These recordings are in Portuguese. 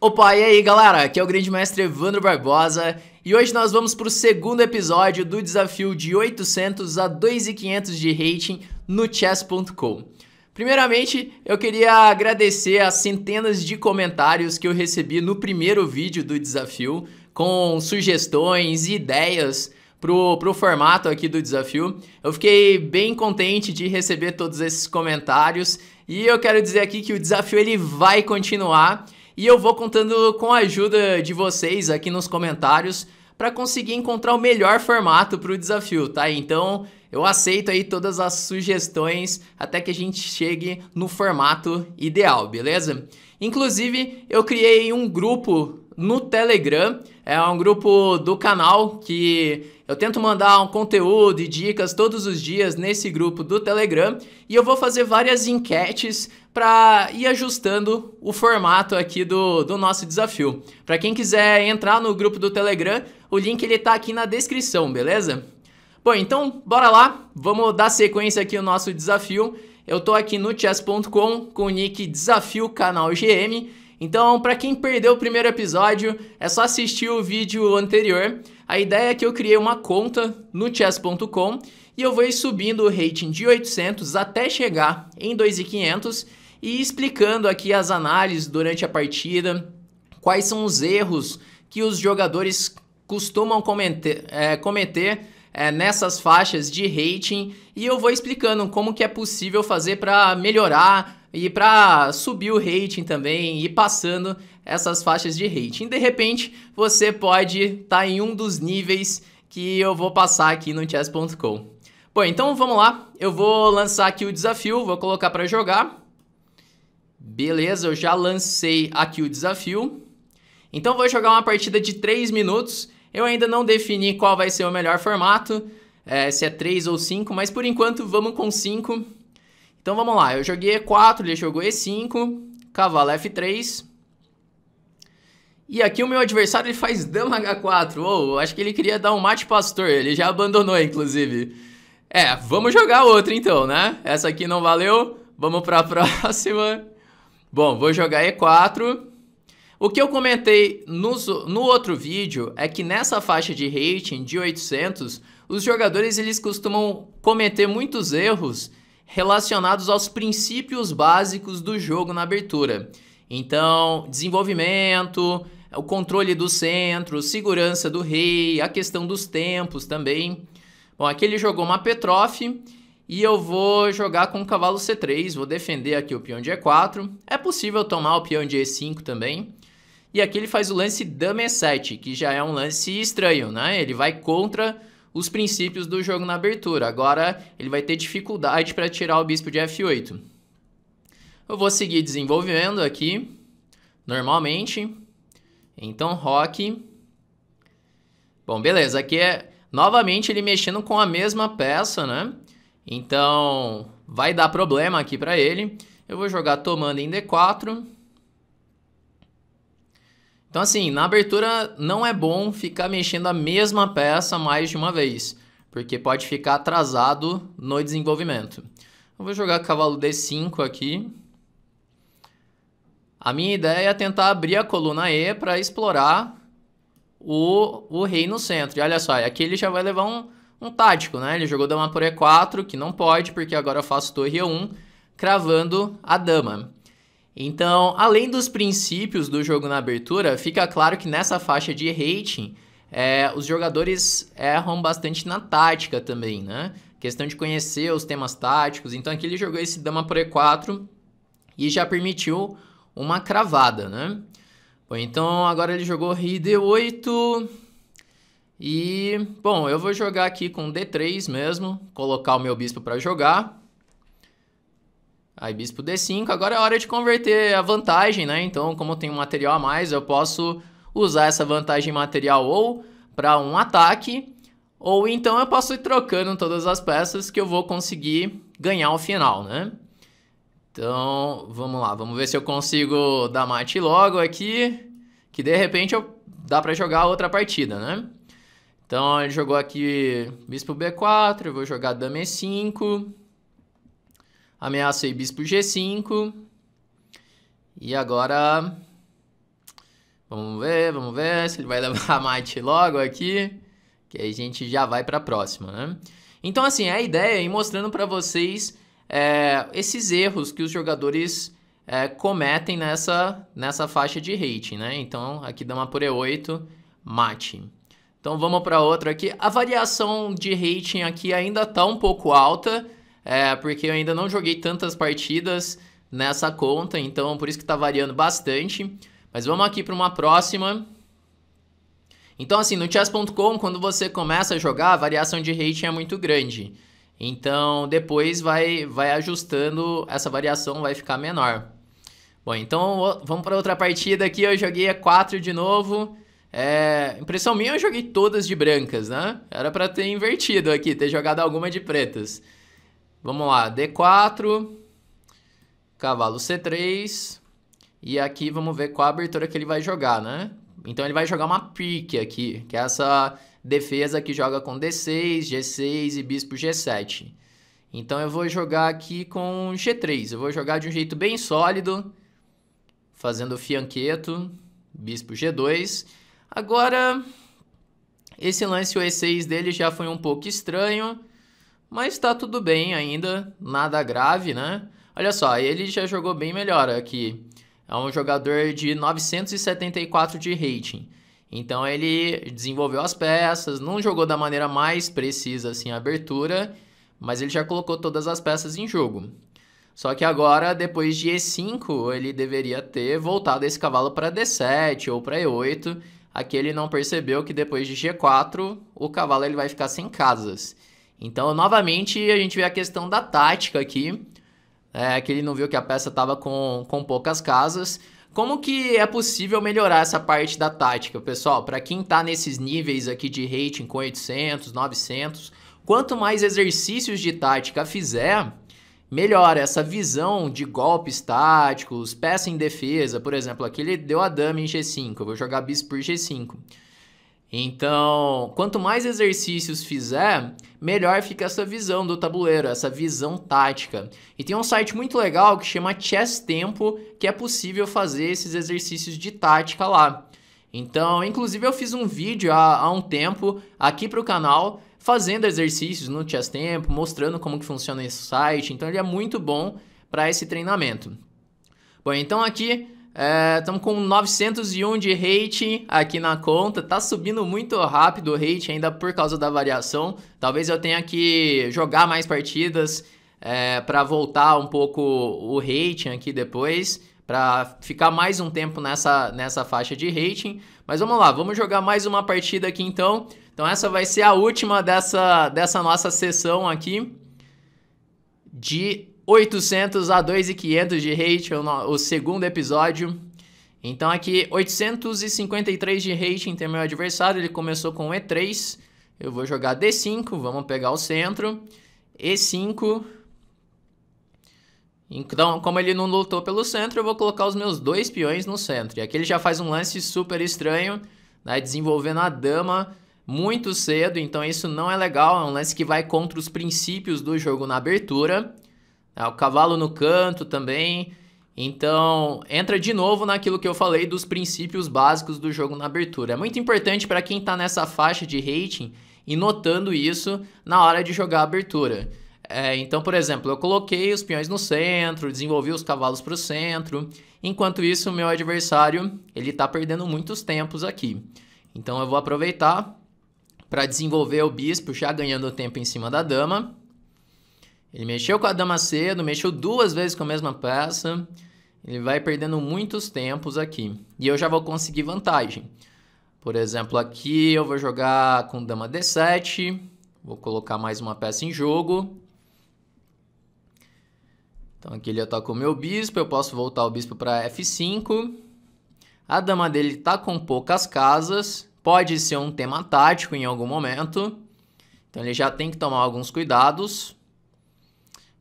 Opa, e aí galera? Aqui é o grande mestre Evandro Barbosa e hoje nós vamos para o segundo episódio do desafio de 800 a 2,500 de rating no chess.com. Primeiramente, eu queria agradecer as centenas de comentários que eu recebi no primeiro vídeo do desafio, com sugestões e ideias pro, pro formato aqui do desafio. Eu fiquei bem contente de receber todos esses comentários e eu quero dizer aqui que o desafio ele vai continuar e eu vou contando com a ajuda de vocês aqui nos comentários para conseguir encontrar o melhor formato para o desafio, tá? Então eu aceito aí todas as sugestões até que a gente chegue no formato ideal, beleza? Inclusive, eu criei um grupo no Telegram. É um grupo do canal que eu tento mandar um conteúdo e dicas todos os dias nesse grupo do Telegram e eu vou fazer várias enquetes para ir ajustando o formato aqui do, do nosso desafio. Para quem quiser entrar no grupo do Telegram, o link ele tá aqui na descrição, beleza? Bom, então bora lá, vamos dar sequência aqui ao no nosso desafio. Eu tô aqui no chess.com com o nick Desafio Canal GM então, para quem perdeu o primeiro episódio, é só assistir o vídeo anterior. A ideia é que eu criei uma conta no chess.com e eu vou ir subindo o rating de 800 até chegar em 2.500 e explicando aqui as análises durante a partida, quais são os erros que os jogadores costumam eh, cometer, é, cometer é, nessas faixas de rating e eu vou explicando como que é possível fazer para melhorar e para subir o rating também e passando essas faixas de rating. De repente, você pode estar tá em um dos níveis que eu vou passar aqui no chess.com. Bom, então vamos lá. Eu vou lançar aqui o desafio, vou colocar para jogar. Beleza, eu já lancei aqui o desafio. Então vou jogar uma partida de 3 minutos eu ainda não defini qual vai ser o melhor formato, é, se é 3 ou 5, mas por enquanto vamos com 5. Então vamos lá, eu joguei E4, ele jogou E5, cavalo F3. E aqui o meu adversário ele faz dama H4. Oh, acho que ele queria dar um mate pastor, ele já abandonou inclusive. É, vamos jogar outra então, né? Essa aqui não valeu, vamos para a próxima. Bom, vou jogar E4. O que eu comentei no, no outro vídeo é que nessa faixa de rating de 800, os jogadores eles costumam cometer muitos erros relacionados aos princípios básicos do jogo na abertura. Então, desenvolvimento, o controle do centro, segurança do rei, a questão dos tempos também. Bom, aqui ele jogou uma Petrof e eu vou jogar com o cavalo C3, vou defender aqui o peão de E4. É possível tomar o peão de E5 também. E aqui ele faz o lance Dame 7, que já é um lance estranho, né? Ele vai contra os princípios do jogo na abertura. Agora ele vai ter dificuldade para tirar o bispo de F8. Eu vou seguir desenvolvendo aqui, normalmente. Então, rock. Bom, beleza. Aqui é novamente ele mexendo com a mesma peça, né? Então, vai dar problema aqui para ele. Eu vou jogar tomando em D4. Então, assim, na abertura não é bom ficar mexendo a mesma peça mais de uma vez, porque pode ficar atrasado no desenvolvimento. Eu vou jogar cavalo D5 aqui. A minha ideia é tentar abrir a coluna E para explorar o, o rei no centro. E olha só, aqui ele já vai levar um, um tático, né? Ele jogou dama por E4, que não pode, porque agora eu faço torre E1, cravando a dama. Então, além dos princípios do jogo na abertura, fica claro que nessa faixa de rating, é, os jogadores erram bastante na tática também, né? Questão de conhecer os temas táticos. Então, aqui ele jogou esse dama por e4 e já permitiu uma cravada, né? Bom, então agora ele jogou rei d8 e, bom, eu vou jogar aqui com d3 mesmo, colocar o meu bispo para jogar. Aí bispo D5, agora é hora de converter a vantagem, né? Então, como eu tenho material a mais, eu posso usar essa vantagem material ou para um ataque, ou então eu posso ir trocando todas as peças que eu vou conseguir ganhar o final, né? Então, vamos lá, vamos ver se eu consigo dar mate logo aqui, que de repente eu dá para jogar outra partida, né? Então, ele jogou aqui bispo B4, eu vou jogar dama E5... Ameaçei bispo G5. E agora... Vamos ver, vamos ver se ele vai levar mate logo aqui. Que aí a gente já vai para a próxima, né? Então, assim, a ideia é ir mostrando para vocês é, esses erros que os jogadores é, cometem nessa, nessa faixa de rating, né? Então, aqui dama por E8, mate. Então, vamos para outra aqui. A variação de rating aqui ainda está um pouco alta, é, porque eu ainda não joguei tantas partidas nessa conta, então por isso que tá variando bastante. Mas vamos aqui para uma próxima. Então, assim, no chess.com, quando você começa a jogar, a variação de rating é muito grande. Então, depois vai, vai ajustando, essa variação vai ficar menor. Bom, então vamos para outra partida aqui. Eu joguei a 4 de novo. É, impressão minha, eu joguei todas de brancas, né? Era para ter invertido aqui, ter jogado alguma de pretas. Vamos lá, D4, cavalo C3, e aqui vamos ver qual a abertura que ele vai jogar, né? Então ele vai jogar uma pique aqui, que é essa defesa que joga com D6, G6 e bispo G7. Então eu vou jogar aqui com G3, eu vou jogar de um jeito bem sólido, fazendo fianqueto, bispo G2. Agora, esse lance o E6 dele já foi um pouco estranho, mas tá tudo bem ainda, nada grave, né? Olha só, ele já jogou bem melhor aqui. É um jogador de 974 de rating. Então ele desenvolveu as peças, não jogou da maneira mais precisa assim a abertura, mas ele já colocou todas as peças em jogo. Só que agora, depois de E5, ele deveria ter voltado esse cavalo para D7 ou para E8. Aqui ele não percebeu que depois de G4, o cavalo ele vai ficar sem casas. Então, novamente, a gente vê a questão da tática aqui, é, que ele não viu que a peça estava com, com poucas casas. Como que é possível melhorar essa parte da tática, pessoal? Para quem está nesses níveis aqui de rating com 800, 900, quanto mais exercícios de tática fizer, melhor essa visão de golpes táticos, peça em defesa. Por exemplo, aqui ele deu a dama em G5, eu vou jogar bispo por G5. Então, quanto mais exercícios fizer, melhor fica essa visão do tabuleiro, essa visão tática. E tem um site muito legal que chama Chess Tempo, que é possível fazer esses exercícios de tática lá. Então, inclusive eu fiz um vídeo há, há um tempo aqui para o canal fazendo exercícios no Chess Tempo, mostrando como que funciona esse site. Então, ele é muito bom para esse treinamento. Bom, então aqui Estamos é, com 901 de rating aqui na conta. Tá subindo muito rápido o rating ainda por causa da variação. Talvez eu tenha que jogar mais partidas é, para voltar um pouco o rating aqui depois. Para ficar mais um tempo nessa, nessa faixa de rating. Mas vamos lá, vamos jogar mais uma partida aqui então. Então essa vai ser a última dessa, dessa nossa sessão aqui de 800 a 2,500 de rate, o, o segundo episódio. Então aqui, 853 de rating tem meu adversário, ele começou com E3. Eu vou jogar D5, vamos pegar o centro. E5. Então, como ele não lutou pelo centro, eu vou colocar os meus dois peões no centro. E aqui ele já faz um lance super estranho, né, desenvolvendo a dama muito cedo, então isso não é legal, é um lance que vai contra os princípios do jogo na abertura. Ah, o cavalo no canto também. Então, entra de novo naquilo que eu falei dos princípios básicos do jogo na abertura. É muito importante para quem está nessa faixa de rating e notando isso na hora de jogar a abertura. É, então, por exemplo, eu coloquei os peões no centro, desenvolvi os cavalos para o centro. Enquanto isso, o meu adversário ele está perdendo muitos tempos aqui. Então, eu vou aproveitar para desenvolver o bispo já ganhando tempo em cima da dama. Ele mexeu com a dama cedo, mexeu duas vezes com a mesma peça. Ele vai perdendo muitos tempos aqui. E eu já vou conseguir vantagem. Por exemplo, aqui eu vou jogar com dama D7. Vou colocar mais uma peça em jogo. Então aqui ele ataca o meu bispo. Eu posso voltar o bispo para F5. A dama dele está com poucas casas. Pode ser um tema tático em algum momento. Então ele já tem que tomar alguns cuidados.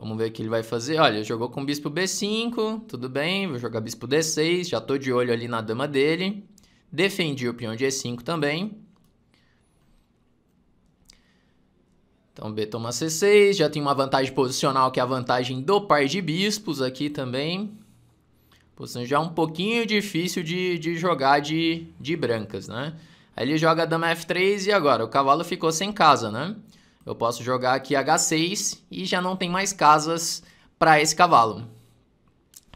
Vamos ver o que ele vai fazer. Olha, jogou com bispo B5, tudo bem. Vou jogar bispo D6, já tô de olho ali na dama dele. Defendi o peão de E5 também. Então B toma C6, já tem uma vantagem posicional que é a vantagem do par de bispos aqui também. Posição já um pouquinho difícil de, de jogar de, de brancas, né? Aí ele joga a dama F3 e agora o cavalo ficou sem casa, né? Eu posso jogar aqui H6 e já não tem mais casas para esse cavalo.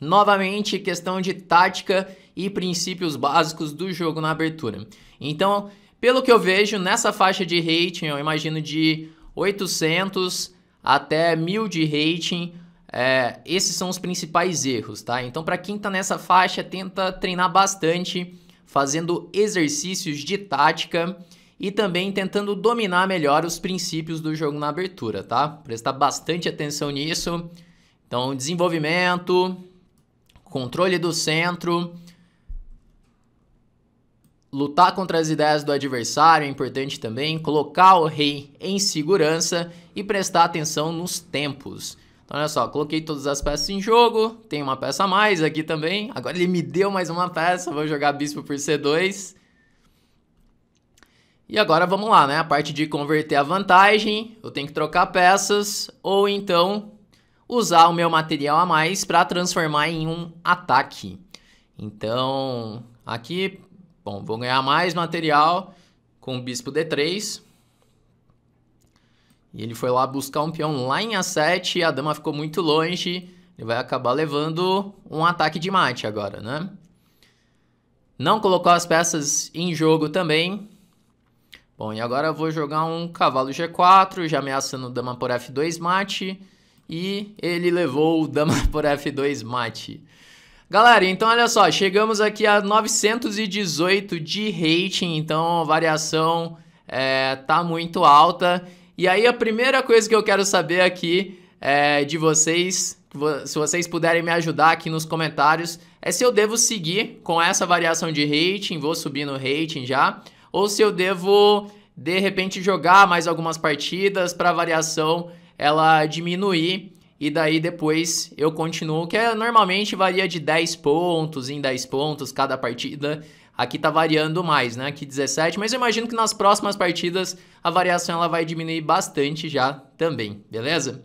Novamente, questão de tática e princípios básicos do jogo na abertura. Então, pelo que eu vejo, nessa faixa de rating, eu imagino de 800 até 1000 de rating, é, esses são os principais erros, tá? Então, para quem está nessa faixa, tenta treinar bastante, fazendo exercícios de tática e também tentando dominar melhor os princípios do jogo na abertura, tá? Prestar bastante atenção nisso. Então, desenvolvimento, controle do centro, lutar contra as ideias do adversário é importante também, colocar o rei em segurança e prestar atenção nos tempos. Então, olha só, coloquei todas as peças em jogo, tem uma peça a mais aqui também, agora ele me deu mais uma peça, vou jogar bispo por C2, e agora vamos lá, né? A parte de converter a vantagem, eu tenho que trocar peças ou então usar o meu material a mais para transformar em um ataque. Então, aqui, bom, vou ganhar mais material com o bispo D3. E ele foi lá buscar um peão lá em A7, a dama ficou muito longe, ele vai acabar levando um ataque de mate agora, né? Não colocou as peças em jogo também, Bom, e agora eu vou jogar um cavalo G4, já ameaçando dama por F2 mate. E ele levou o dama por F2 mate. Galera, então olha só, chegamos aqui a 918 de rating, então a variação é, tá muito alta. E aí a primeira coisa que eu quero saber aqui é, de vocês, se vocês puderem me ajudar aqui nos comentários, é se eu devo seguir com essa variação de rating, vou subir no rating já, ou se eu devo de repente jogar mais algumas partidas para a variação ela diminuir e daí depois eu continuo, que é, normalmente varia de 10 pontos em 10 pontos cada partida. Aqui tá variando mais, né? Aqui 17, mas eu imagino que nas próximas partidas a variação ela vai diminuir bastante já também, beleza?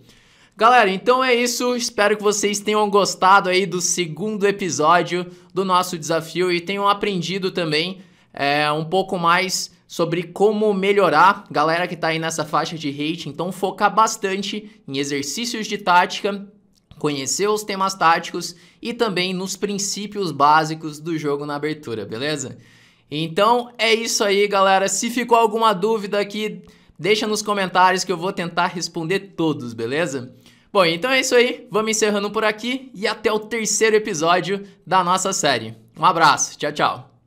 Galera, então é isso. Espero que vocês tenham gostado aí do segundo episódio do nosso desafio e tenham aprendido também é, um pouco mais sobre como melhorar, galera que está aí nessa faixa de hate, então focar bastante em exercícios de tática, conhecer os temas táticos e também nos princípios básicos do jogo na abertura, beleza? Então é isso aí, galera. Se ficou alguma dúvida aqui, deixa nos comentários que eu vou tentar responder todos, beleza? Bom, então é isso aí. Vamos encerrando por aqui e até o terceiro episódio da nossa série. Um abraço, tchau, tchau.